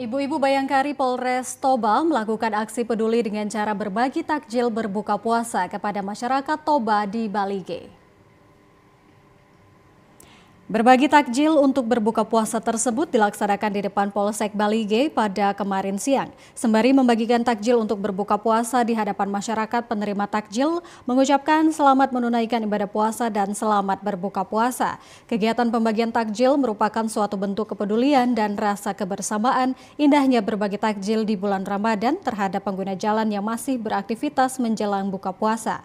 Ibu-ibu Bayangkari Polres Toba melakukan aksi peduli dengan cara berbagi takjil berbuka puasa kepada masyarakat Toba di Balige. Berbagi takjil untuk berbuka puasa tersebut dilaksanakan di depan Polsek Balige pada kemarin siang. Sembari membagikan takjil untuk berbuka puasa di hadapan masyarakat penerima takjil, mengucapkan selamat menunaikan ibadah puasa dan selamat berbuka puasa. Kegiatan pembagian takjil merupakan suatu bentuk kepedulian dan rasa kebersamaan indahnya berbagi takjil di bulan Ramadan terhadap pengguna jalan yang masih beraktivitas menjelang buka puasa.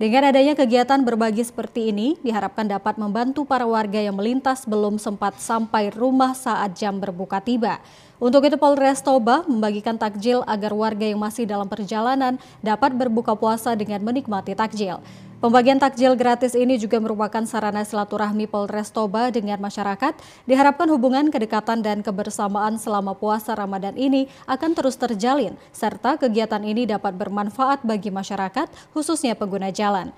Dengan adanya kegiatan berbagi seperti ini, diharapkan dapat membantu para warga yang melintas belum sempat sampai rumah saat jam berbuka tiba. Untuk itu Polres Toba membagikan takjil agar warga yang masih dalam perjalanan dapat berbuka puasa dengan menikmati takjil. Pembagian takjil gratis ini juga merupakan sarana silaturahmi Polres Toba dengan masyarakat. Diharapkan hubungan kedekatan dan kebersamaan selama puasa Ramadan ini akan terus terjalin, serta kegiatan ini dapat bermanfaat bagi masyarakat, khususnya pengguna jalan.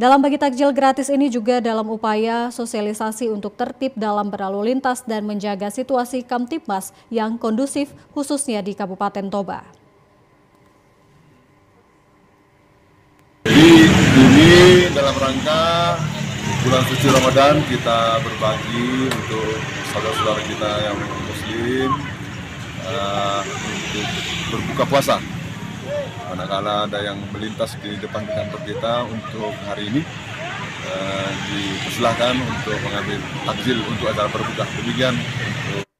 Dalam bagi takjil gratis ini juga dalam upaya sosialisasi untuk tertib dalam berlalu lintas dan menjaga situasi Kamtipmas yang kondusif khususnya di Kabupaten Toba. Jadi ini dalam rangka bulan suci Ramadan kita berbagi untuk saudara-saudara kita yang muslim uh, untuk berbuka puasa manakala ada yang melintas di depan kantor kita untuk hari ini eh, dipersilahkan untuk mengambil takjil untuk acara berbuka demikian untuk